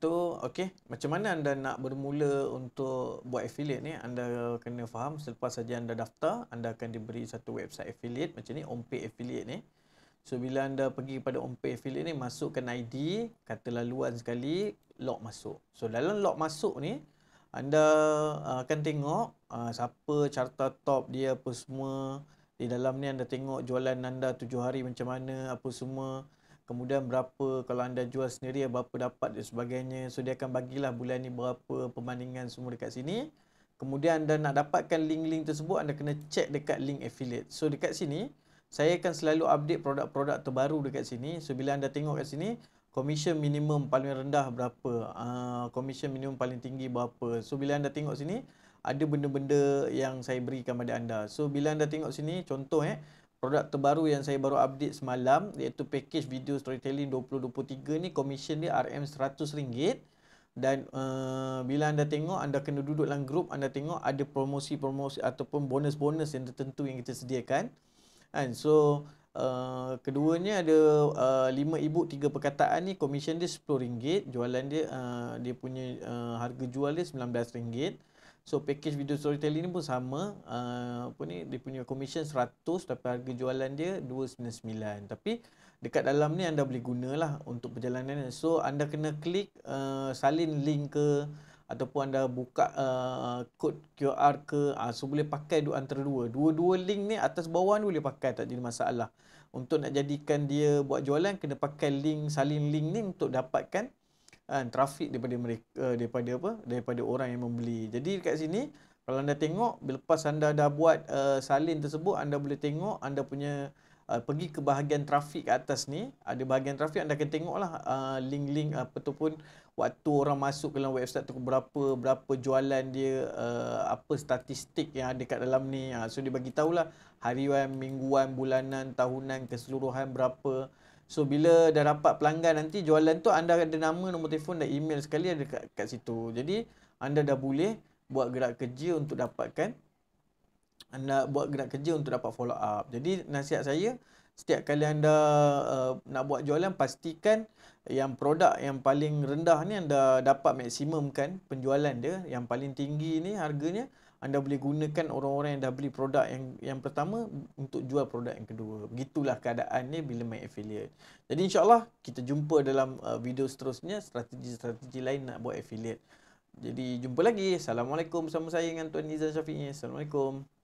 tu okey macam mana anda nak bermula untuk buat affiliate ni anda kena faham selepas saja anda daftar anda akan diberi satu website affiliate macam ni Ompe affiliate ni so bila anda pergi pada Ompe affiliate ni masukkan ID kata laluan sekali log masuk so dalam log masuk ni anda ah, akan tengok ah, siapa carta top dia apa semua di dalam ni anda tengok jualan anda 7 hari macam mana apa semua kemudian berapa kalau anda jual sendiri berapa dapat dan sebagainya so dia akan bagilah bulan ni berapa perbandingan semua dekat sini kemudian anda nak dapatkan link-link tersebut anda kena check dekat link affiliate so dekat sini saya akan selalu update produk-produk terbaru dekat sini so bila anda tengok kat sini komisen minimum paling rendah berapa komisen uh, minimum paling tinggi berapa so bila anda tengok sini ada benda-benda yang saya berikan kepada anda so bila anda tengok sini contoh eh produk terbaru yang saya baru update semalam iaitu package video storytelling 2023 ni komisen dia RM100 dan uh, bila anda tengok anda kena duduk dalam group anda tengok ada promosi-promosi ataupun bonus-bonus yang tertentu yang kita sediakan kan so uh, keduanya ada uh, 5 ebook tiga perkataan ni komisen dia RM10 jualan dia uh, dia punya uh, harga jual dia RM19 So package video storytelling ni pun sama uh, apa ni dia punya commission 100 tapi harga jualan dia 299 tapi dekat dalam ni anda boleh gunalah untuk perjalanan ni. So anda kena klik uh, salin link ke ataupun anda buka uh, kod QR ke uh, so boleh pakai dua antara dua. Dua-dua link ni atas bawah ni boleh pakai tak jadi masalah. Untuk nak jadikan dia buat jualan kena pakai link salin link ni untuk dapatkan kan, trafik daripada mereka eh, daripada apa daripada orang yang membeli. Jadi dekat sini kalau anda tengok lepas anda dah buat uh, salin tersebut anda boleh tengok anda punya uh, pergi ke bahagian trafik atas ni ada bahagian trafik anda akan tengoklah link-link uh, ataupun waktu orang masuk ke dalam website tu berapa berapa jualan dia uh, apa statistik yang ada kat dalam ni uh, so dia bagi tahulah harian mingguan bulanan tahunan keseluruhan berapa So bila dah dapat pelanggan nanti jualan tu anda ada nama, nombor telefon dan email sekali ada kat, kat situ. Jadi anda dah boleh buat gerak kerja untuk dapatkan anda buat gerak kerja untuk dapat follow up. Jadi nasihat saya setiap kali anda uh, nak buat jualan pastikan yang produk yang paling rendah ni anda dapat maksimum kan penjualan dia yang paling tinggi ni harganya anda boleh gunakan orang-orang yang dah beli produk yang yang pertama untuk jual produk yang kedua. Begitulah keadaan ni bila main affiliate. Jadi insyaAllah kita jumpa dalam uh, video seterusnya strategi-strategi lain nak buat affiliate. Jadi jumpa lagi. Assalamualaikum bersama saya dengan Tuan Izan Syafiq. Assalamualaikum.